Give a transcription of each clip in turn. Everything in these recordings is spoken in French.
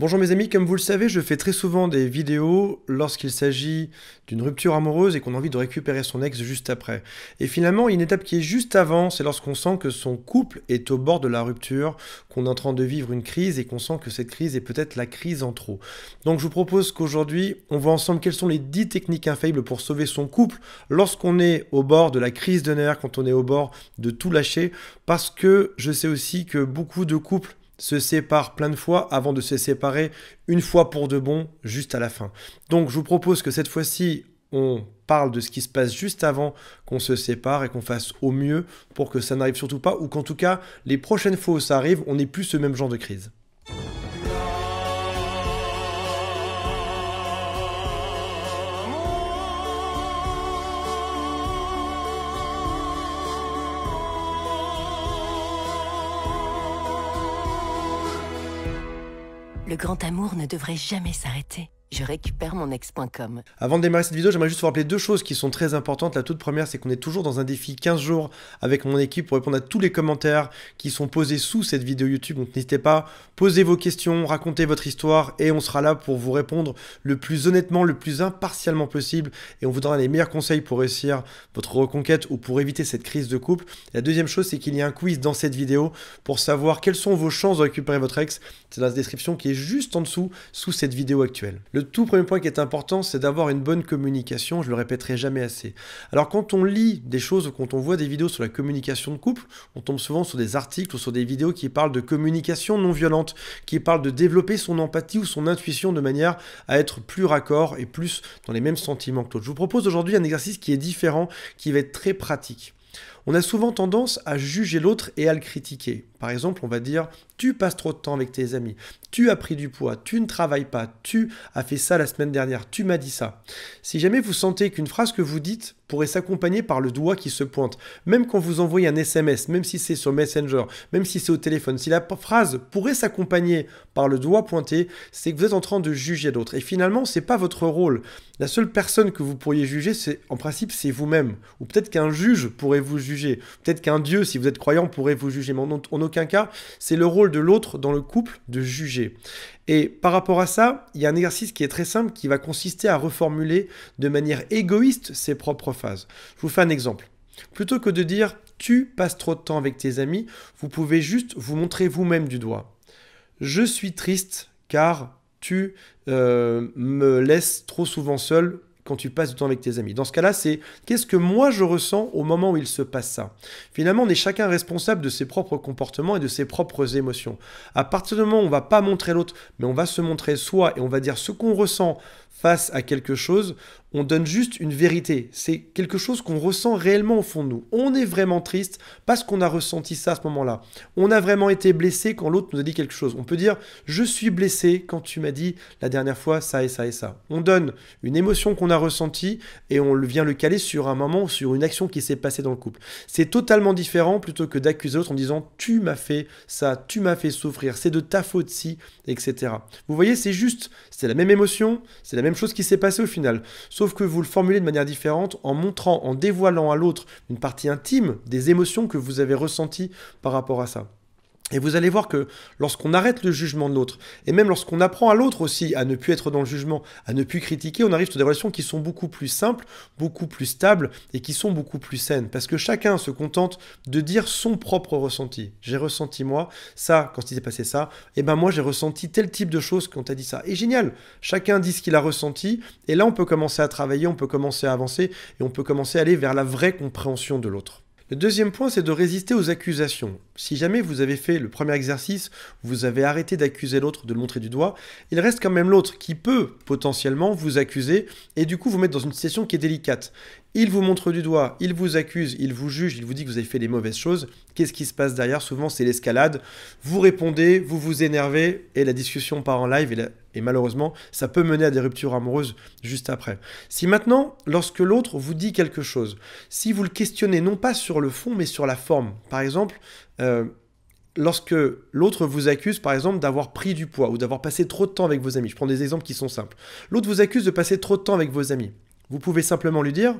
Bonjour mes amis, comme vous le savez, je fais très souvent des vidéos lorsqu'il s'agit d'une rupture amoureuse et qu'on a envie de récupérer son ex juste après. Et finalement, une étape qui est juste avant, c'est lorsqu'on sent que son couple est au bord de la rupture, qu'on est en train de vivre une crise et qu'on sent que cette crise est peut-être la crise en trop. Donc je vous propose qu'aujourd'hui, on voit ensemble quelles sont les 10 techniques infaillibles pour sauver son couple lorsqu'on est au bord de la crise de nerfs, quand on est au bord de tout lâcher, parce que je sais aussi que beaucoup de couples se séparent plein de fois avant de se séparer une fois pour de bon juste à la fin. Donc je vous propose que cette fois-ci, on parle de ce qui se passe juste avant qu'on se sépare et qu'on fasse au mieux pour que ça n'arrive surtout pas, ou qu'en tout cas, les prochaines fois où ça arrive, on n'ait plus ce même genre de crise. Le grand amour ne devrait jamais s'arrêter je récupère mon ex.com. Avant de démarrer cette vidéo, j'aimerais juste vous rappeler deux choses qui sont très importantes. La toute première, c'est qu'on est toujours dans un défi 15 jours avec mon équipe pour répondre à tous les commentaires qui sont posés sous cette vidéo YouTube. Donc n'hésitez pas, posez vos questions, racontez votre histoire et on sera là pour vous répondre le plus honnêtement, le plus impartialement possible et on vous donnera les meilleurs conseils pour réussir votre reconquête ou pour éviter cette crise de couple. La deuxième chose, c'est qu'il y a un quiz dans cette vidéo pour savoir quelles sont vos chances de récupérer votre ex. C'est dans la description qui est juste en dessous sous cette vidéo actuelle. Le tout premier point qui est important, c'est d'avoir une bonne communication, je le répéterai jamais assez. Alors quand on lit des choses ou quand on voit des vidéos sur la communication de couple, on tombe souvent sur des articles ou sur des vidéos qui parlent de communication non violente, qui parlent de développer son empathie ou son intuition de manière à être plus raccord et plus dans les mêmes sentiments que l'autre. Je vous propose aujourd'hui un exercice qui est différent, qui va être très pratique. On a souvent tendance à juger l'autre et à le critiquer. Par exemple, on va dire tu passes trop de temps avec tes amis, tu as pris du poids, tu ne travailles pas, tu as fait ça la semaine dernière, tu m'as dit ça. Si jamais vous sentez qu'une phrase que vous dites pourrait s'accompagner par le doigt qui se pointe, même quand vous envoyez un SMS, même si c'est sur Messenger, même si c'est au téléphone, si la phrase pourrait s'accompagner par le doigt pointé, c'est que vous êtes en train de juger l'autre. Et finalement, c'est pas votre rôle. La seule personne que vous pourriez juger, c'est en principe, c'est vous-même. Ou peut-être qu'un juge pourrait vous juger Peut-être qu'un Dieu, si vous êtes croyant, pourrait vous juger, mais en, aucun cas, c'est le rôle de l'autre dans le couple de juger. Et par rapport à ça, il y a un exercice qui est très simple qui va consister à reformuler de manière égoïste ses propres phases. Je vous fais un exemple. Plutôt que de dire tu passes trop de temps avec tes amis, vous pouvez juste vous montrer vous-même du doigt. Je suis triste car tu euh, me laisses trop souvent seul quand tu passes du temps avec tes amis. Dans ce cas-là, c'est qu'est-ce que moi je ressens au moment où il se passe ça Finalement, on est chacun responsable de ses propres comportements et de ses propres émotions. À partir du moment où on va pas montrer l'autre, mais on va se montrer soi et on va dire ce qu'on ressent face à quelque chose, on donne juste une vérité. C'est quelque chose qu'on ressent réellement au fond de nous. On est vraiment triste parce qu'on a ressenti ça à ce moment-là. On a vraiment été blessé quand l'autre nous a dit quelque chose. On peut dire je suis blessé quand tu m'as dit la dernière fois ça et ça et ça. On donne une émotion qu'on a ressentie et on vient le caler sur un moment, sur une action qui s'est passée dans le couple. C'est totalement différent plutôt que d'accuser l'autre en disant tu m'as fait ça, tu m'as fait souffrir, c'est de ta faute si, etc. Vous voyez, c'est juste, c'est la même émotion, c'est la même chose qui s'est passé au final, sauf que vous le formulez de manière différente en montrant, en dévoilant à l'autre une partie intime des émotions que vous avez ressenties par rapport à ça. Et vous allez voir que lorsqu'on arrête le jugement de l'autre, et même lorsqu'on apprend à l'autre aussi à ne plus être dans le jugement, à ne plus critiquer, on arrive sur des relations qui sont beaucoup plus simples, beaucoup plus stables et qui sont beaucoup plus saines. Parce que chacun se contente de dire son propre ressenti. J'ai ressenti moi ça quand il s'est passé ça, et ben moi j'ai ressenti tel type de choses quand t'as dit ça. Et génial, chacun dit ce qu'il a ressenti, et là on peut commencer à travailler, on peut commencer à avancer, et on peut commencer à aller vers la vraie compréhension de l'autre. Le deuxième point, c'est de résister aux accusations. Si jamais vous avez fait le premier exercice, vous avez arrêté d'accuser l'autre, de le montrer du doigt, il reste quand même l'autre qui peut potentiellement vous accuser et du coup vous mettre dans une situation qui est délicate. Il vous montre du doigt, il vous accuse, il vous juge, il vous dit que vous avez fait les mauvaises choses. Qu'est-ce qui se passe derrière Souvent, c'est l'escalade. Vous répondez, vous vous énervez et la discussion part en live et, malheureusement, ça peut mener à des ruptures amoureuses juste après. Si maintenant, lorsque l'autre vous dit quelque chose, si vous le questionnez non pas sur le fond mais sur la forme, par exemple, euh, lorsque l'autre vous accuse, par exemple, d'avoir pris du poids ou d'avoir passé trop de temps avec vos amis. Je prends des exemples qui sont simples. L'autre vous accuse de passer trop de temps avec vos amis. Vous pouvez simplement lui dire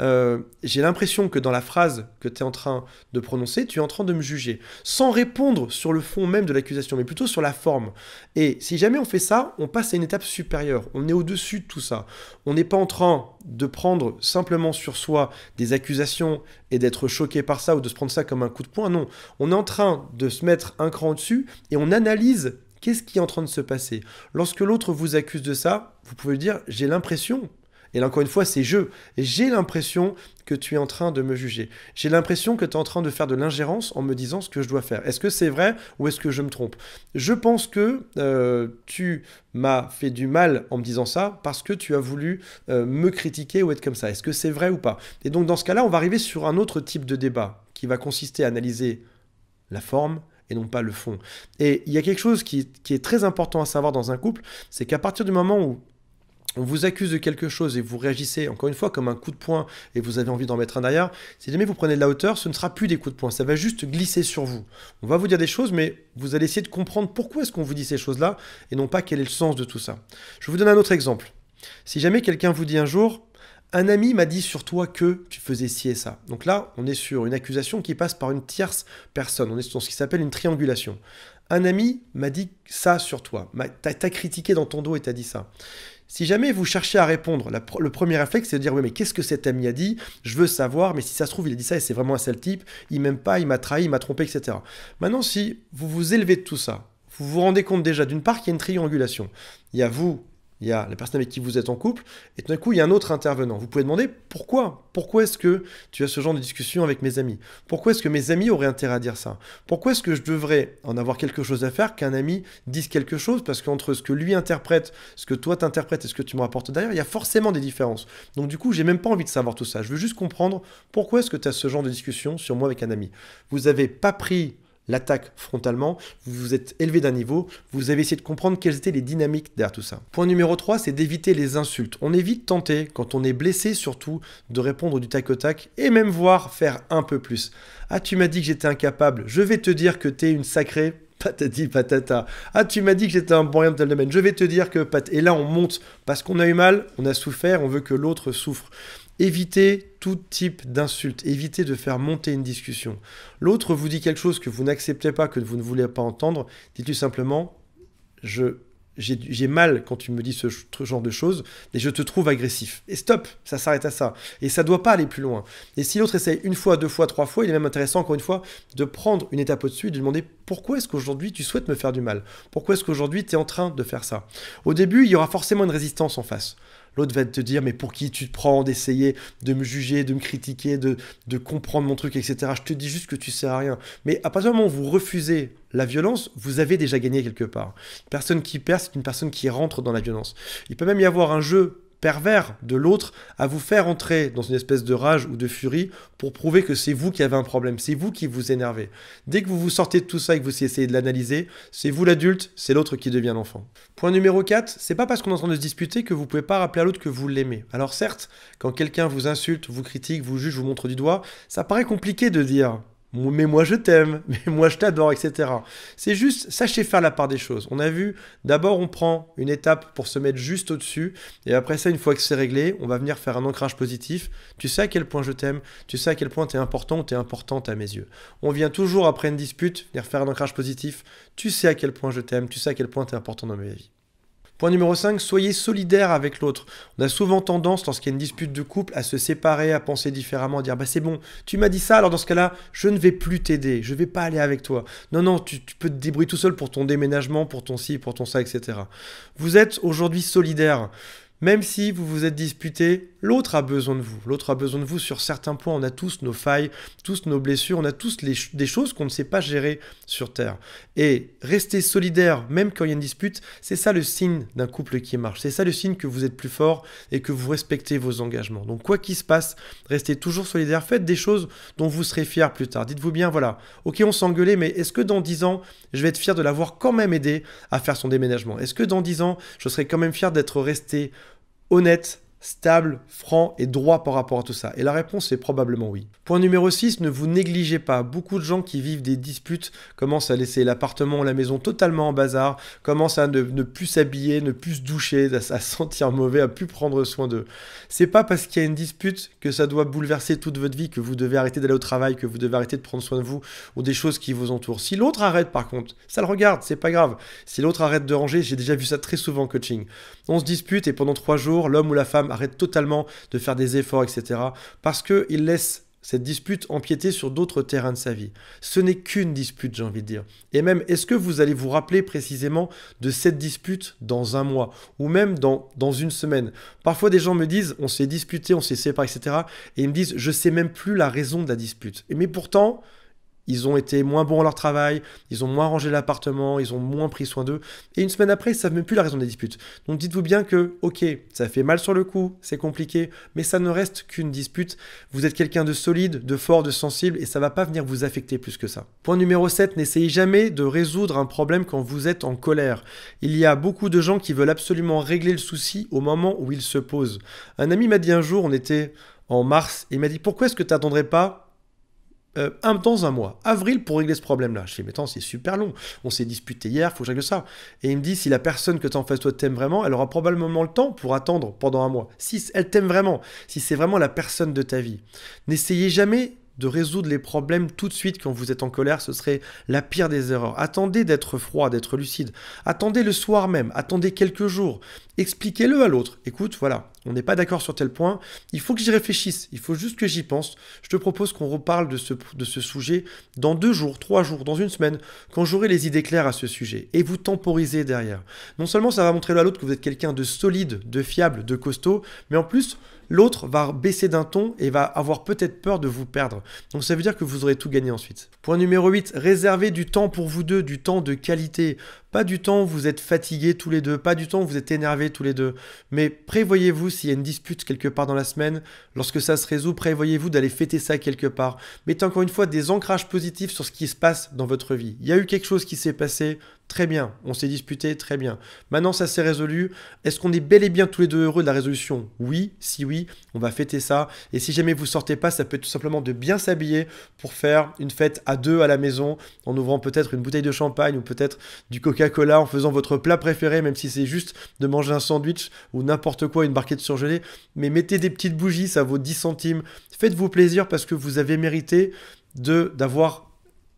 euh, J'ai l'impression que dans la phrase que tu es en train de prononcer, tu es en train de me juger. Sans répondre sur le fond même de l'accusation, mais plutôt sur la forme. Et si jamais on fait ça, on passe à une étape supérieure. On est au-dessus de tout ça. On n'est pas en train de prendre simplement sur soi des accusations et d'être choqué par ça ou de se prendre ça comme un coup de poing. Non. On est en train de se mettre un cran au-dessus et on analyse Qu'est-ce qui est en train de se passer Lorsque l'autre vous accuse de ça, vous pouvez lui dire j'ai l'impression et là, encore une fois, c'est je. J'ai l'impression que tu es en train de me juger. J'ai l'impression que tu es en train de faire de l'ingérence en me disant ce que je dois faire. Est-ce que c'est vrai ou est-ce que je me trompe Je pense que euh, tu m'as fait du mal en me disant ça parce que tu as voulu euh, me critiquer ou être comme ça. Est-ce que c'est vrai ou pas Et donc dans ce cas-là, on va arriver sur un autre type de débat qui va consister à analyser la forme, et non pas le fond. Et il y a quelque chose qui est très important à savoir dans un couple, c'est qu'à partir du moment où on vous accuse de quelque chose et vous réagissez encore une fois comme un coup de poing et vous avez envie d'en mettre un derrière, si jamais vous prenez de la hauteur, ce ne sera plus des coups de poing, ça va juste glisser sur vous. On va vous dire des choses, mais vous allez essayer de comprendre pourquoi est-ce qu'on vous dit ces choses-là et non pas quel est le sens de tout ça. Je vous donne un autre exemple. Si jamais quelqu'un vous dit un jour, un ami m'a dit sur toi que tu faisais ci et ça. Donc là, on est sur une accusation qui passe par une tierce personne. On est sur ce qui s'appelle une triangulation. Un ami m'a dit ça sur toi. T'as critiqué dans ton dos et t'as dit ça. Si jamais vous cherchez à répondre, le premier réflexe, c'est de dire Oui, mais qu'est-ce que cet ami a dit Je veux savoir, mais si ça se trouve, il a dit ça et c'est vraiment un sale type, il m'aime pas, il m'a trahi, il m'a trompé, etc. Maintenant, si vous vous élevez de tout ça, vous vous rendez compte déjà d'une part qu'il y a une triangulation. Il y a vous, il y a la personne avec qui vous êtes en couple, et tout d'un coup, il y a un autre intervenant. Vous pouvez demander pourquoi Pourquoi est-ce que tu as ce genre de discussion avec mes amis Pourquoi est-ce que mes amis auraient intérêt à dire ça Pourquoi est-ce que je devrais en avoir quelque chose à faire qu'un ami dise quelque chose Parce qu'entre ce que lui interprète, ce que toi t'interprètes et ce que tu me rapportes d'ailleurs il y a forcément des différences. Donc du coup, j'ai même pas envie de savoir tout ça. Je veux juste comprendre pourquoi est-ce que tu as ce genre de discussion sur moi avec un ami. Vous n'avez pas pris l'attaque frontalement, vous vous êtes élevé d'un niveau, vous avez essayé de comprendre quelles étaient les dynamiques derrière tout ça. Point numéro 3, c'est d'éviter les insultes. On évite vite tenté, quand on est blessé surtout, de répondre du tac au tac et même voir faire un peu plus. Ah, tu m'as dit que j'étais incapable, je vais te dire que t'es une sacrée patati patata. Ah, tu m'as dit que j'étais un bon de tel domaine. Je vais te dire que pat. Et là, on monte parce qu'on a eu mal, on a souffert, on veut que l'autre souffre. Évitez tout type d'insultes, évitez de faire monter une discussion. L'autre vous dit quelque chose que vous n'acceptez pas, que vous ne voulez pas entendre, dites-lui simplement j'ai mal quand tu me dis ce, genre de choses, et je te trouve agressif. Et stop, ça s'arrête à ça. Et ça ne doit pas aller plus loin. Et si l'autre essaie une fois, deux fois, trois fois, il est même intéressant, encore une fois, de prendre une étape au-dessus et de demander pourquoi est-ce qu'aujourd'hui tu souhaites me faire du mal Pourquoi est-ce qu'aujourd'hui tu es en train de faire ça Au début, il y aura forcément une résistance en face. L'autre va te dire, mais pour qui tu te prends d'essayer de me juger, de me critiquer, de, comprendre mon truc, etc. Je te dis juste que tu sers à rien. Mais à partir du moment où vous refusez la violence, vous avez déjà gagné quelque part. personne qui perd, c'est une personne qui rentre dans la violence. Il peut même y avoir un jeu pervers de l'autre à vous faire entrer dans une espèce de rage ou de furie pour prouver que c'est vous qui avez un problème, c'est vous qui vous énervez. Dès que vous vous sortez de tout ça et que vous essayez de l'analyser, c'est vous l'adulte, c'est l'autre qui devient l'enfant. Point numéro 4, c'est pas parce qu'on est en train de se disputer que vous pouvez pas rappeler à l'autre que vous l'aimez. Alors certes, quand quelqu'un vous insulte, vous critique, vous juge, vous montre du doigt, ça paraît compliqué de dire mais moi je t'aime, mais moi je t'adore, etc. C'est juste, sachez faire la part des choses. On a vu, d'abord on prend une étape pour se mettre juste au-dessus, et après ça, une fois que c'est réglé, on va venir faire un ancrage positif. Tu sais à quel point je t'aime, tu sais à quel point t'es important ou t'es importante à mes yeux. On vient toujours après une dispute, venir faire un ancrage positif. Tu sais à quel point je t'aime, tu sais à quel point t'es important dans ma vie. Point numéro 5, soyez solidaire avec l'autre. On a souvent tendance, lorsqu'il y a une dispute de couple, à se séparer, à penser différemment, à dire bah c'est bon, tu m'as dit ça, alors dans ce cas-là, je ne vais plus t'aider, je ne vais pas aller avec toi. Non, non, tu, tu, peux te débrouiller tout seul pour ton déménagement, pour ton ci, pour ton ça, etc. Vous êtes aujourd'hui solidaire. Même si vous vous êtes disputé, l'autre a besoin de vous. L'autre a besoin de vous sur certains points. On a tous nos failles, tous nos blessures, on a tous des choses qu'on ne sait pas gérer sur Terre. Et rester solidaire, même quand il y a une dispute, c'est ça le signe d'un couple qui marche. C'est ça le signe que vous êtes plus fort et que vous respectez vos engagements. Donc quoi qu'il se passe, restez toujours solidaire. Faites des choses dont vous serez fiers plus tard. Dites-vous bien, voilà, ok, on s'engueulait, mais est-ce que dans dix ans, je vais être fier de l'avoir quand même aidé à faire son déménagement Est-ce que dans 10 ans, je serai quand même fier d'être resté honnête stable, franc et droit par rapport à tout ça Et la réponse est probablement oui. Point numéro 6, ne vous négligez pas. Beaucoup de gens qui vivent des disputes commencent à laisser l'appartement ou la maison totalement en bazar, commencent à ne, plus s'habiller, ne plus se doucher, à, se sentir mauvais, à plus prendre soin d'eux. C'est pas parce qu'il y a une dispute que ça doit bouleverser toute votre vie, que vous devez arrêter d'aller au travail, que vous devez arrêter de prendre soin de vous ou des choses qui vous entourent. Si l'autre arrête par contre, ça le regarde, c'est pas grave. Si l'autre arrête de ranger, j'ai déjà vu ça très souvent en coaching. On se dispute et pendant trois jours, l'homme ou la femme arrête totalement de faire des efforts, etc. Parce qu'il laisse cette dispute empiéter sur d'autres terrains de sa vie. Ce n'est qu'une dispute, j'ai envie de dire. Et même, est-ce que vous allez vous rappeler précisément de cette dispute dans un mois ou même dans, dans une semaine Parfois, des gens me disent, on s'est disputé, on s'est séparé, etc. Et ils me disent, je sais même plus la raison de la dispute. Et mais pourtant, ils ont été moins bons à leur travail, ils ont moins rangé l'appartement, ils ont moins pris soin d'eux. Et une semaine après, ça savent même plus la raison des disputes. Donc dites-vous bien que, ok, ça fait mal sur le coup, c'est compliqué, mais ça ne reste qu'une dispute. Vous êtes quelqu'un de solide, de fort, de sensible, et ça ne va pas venir vous affecter plus que ça. Point numéro 7, n'essayez jamais de résoudre un problème quand vous êtes en colère. Il y a beaucoup de gens qui veulent absolument régler le souci au moment où il se pose. Un ami m'a dit un jour, on était en mars, il m'a dit pourquoi est-ce que tu n'attendrais pas euh, un, temps, un mois, avril, pour régler ce problème-là. Je dis, mais attends, c'est super long. On s'est disputé hier, faut que je règle ça. Et il me dit, si la personne que tu en fais, toi t'aime vraiment, elle aura probablement le temps pour attendre pendant un mois. Si elle t'aime vraiment, si c'est vraiment la personne de ta vie. N'essayez jamais de résoudre les problèmes tout de suite quand vous êtes en colère, ce serait la pire des erreurs. Attendez d'être froid, d'être lucide. Attendez le soir même, attendez quelques jours. Expliquez-le à l'autre. Écoute, voilà, on n'est pas d'accord sur tel point, il faut que j'y réfléchisse, il faut juste que j'y pense. Je te propose qu'on reparle de ce, de ce sujet dans deux jours, trois jours, dans une semaine, quand j'aurai les idées claires à ce sujet. Et vous temporisez derrière. Non seulement ça va montrer à l'autre que vous êtes quelqu'un de solide, de fiable, de costaud, mais en plus, l'autre va baisser d'un ton et va avoir peut-être peur de vous perdre. Donc ça veut dire que vous aurez tout gagné ensuite. Point numéro 8, réservez du temps pour vous deux, du temps de qualité. Pas du temps où vous êtes fatigués tous les deux, pas du temps où vous êtes énervés tous les deux. Mais prévoyez-vous s'il y a une dispute quelque part dans la semaine, lorsque ça se résout, prévoyez-vous d'aller fêter ça quelque part. Mettez encore une fois des ancrages positifs sur ce qui se passe dans votre vie. Il y a eu quelque chose qui s'est passé, Très bien, on s'est disputé, très bien. Maintenant, ça s'est résolu. Est-ce qu'on est bel et bien tous les deux heureux de la résolution Oui, si oui, on va fêter ça. Et si jamais vous sortez pas, ça peut être tout simplement de bien s'habiller pour faire une fête à deux à la maison, en ouvrant peut-être une bouteille de champagne ou peut-être du Coca-Cola, en faisant votre plat préféré, même si c'est juste de manger un sandwich ou n'importe quoi, une barquette surgelée. Mais mettez des petites bougies, ça vaut 10 centimes. Faites-vous plaisir parce que vous avez mérité de d'avoir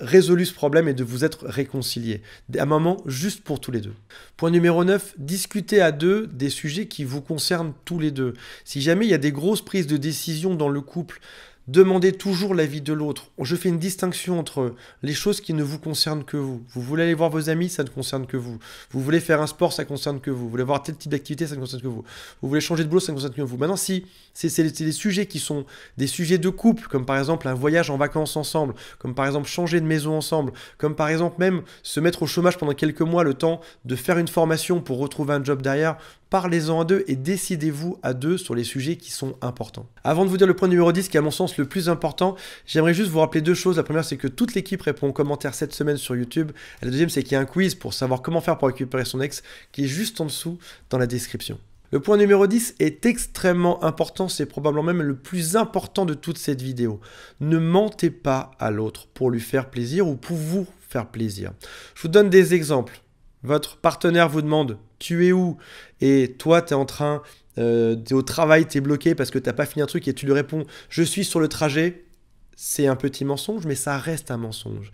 résolu ce problème et de vous être réconciliés. Un moment juste pour tous les deux. Point numéro 9, discutez à deux des sujets qui vous concernent tous les deux. Si jamais il y a des grosses prises de décision dans le couple, Demandez toujours l'avis de l'autre. Je fais une distinction entre les choses qui ne vous concernent que vous. Vous voulez aller voir vos amis, ça ne concerne que vous. Vous voulez faire un sport, ça ne concerne que vous. Vous voulez voir tel type d'activité, ça ne concerne que vous. Vous voulez changer de boulot, ça ne concerne que vous. Maintenant, si c'est des sujets qui sont des sujets de couple, comme par exemple un voyage en vacances ensemble, comme par exemple changer de maison ensemble, comme par exemple même se mettre au chômage pendant quelques mois, le temps de faire une formation pour retrouver un job derrière, Parlez-en à deux et décidez-vous à deux sur les sujets qui sont importants. Avant de vous dire le point numéro 10 qui est à mon sens le plus important, j'aimerais juste vous rappeler deux choses. La première c'est que toute l'équipe répond aux commentaires cette semaine sur YouTube. La deuxième c'est qu'il y a un quiz pour savoir comment faire pour récupérer son ex qui est juste en dessous dans la description. Le point numéro 10 est extrêmement important, c'est probablement même le plus important de toute cette vidéo. Ne mentez pas à l'autre pour lui faire plaisir ou pour vous faire plaisir. Je vous donne des exemples votre partenaire vous demande tu es où et toi tu es en train euh, au travail, tu es bloqué parce que t'as pas fini un truc et tu lui réponds je suis sur le trajet, c'est un petit mensonge, mais ça reste un mensonge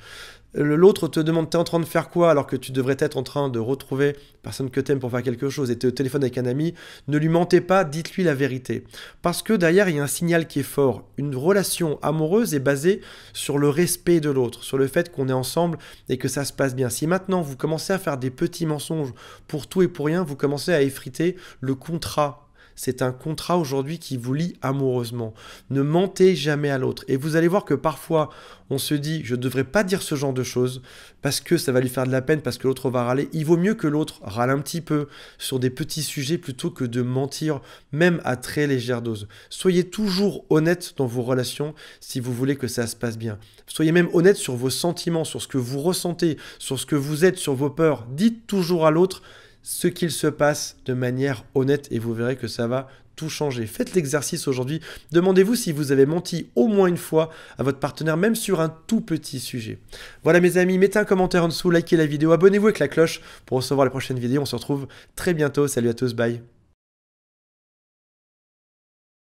l'autre te demande t'es en train de faire quoi alors que tu devrais être en train de retrouver personne que t'aimes pour faire quelque chose et te téléphone avec un ami, ne lui mentez pas, dites-lui la vérité. Parce que derrière, il y a un signal qui est fort. Une relation amoureuse est basée sur le respect de l'autre, sur le fait qu'on est ensemble et que ça se passe bien. Si maintenant vous commencez à faire des petits mensonges pour tout et pour rien, vous commencez à effriter le contrat c'est un contrat aujourd'hui qui vous lie amoureusement. Ne mentez jamais à l'autre. Et vous allez voir que parfois, on se dit, je ne devrais pas dire ce genre de choses, parce que ça va lui faire de la peine, parce que l'autre va râler. Il vaut mieux que l'autre râle un petit peu sur des petits sujets plutôt que de mentir, même à très légère dose. Soyez toujours honnête dans vos relations si vous voulez que ça se passe bien. Soyez même honnête sur vos sentiments, sur ce que vous ressentez, sur ce que vous êtes, sur vos peurs. Dites toujours à l'autre ce qu'il se passe de manière honnête et vous verrez que ça va tout changer. Faites l'exercice aujourd'hui. Demandez-vous si vous avez menti au moins une fois à votre partenaire, même sur un tout petit sujet. Voilà mes amis, mettez un commentaire en dessous, likez la vidéo, abonnez-vous avec la cloche pour recevoir les prochaines vidéos. On se retrouve très bientôt. Salut à tous, bye.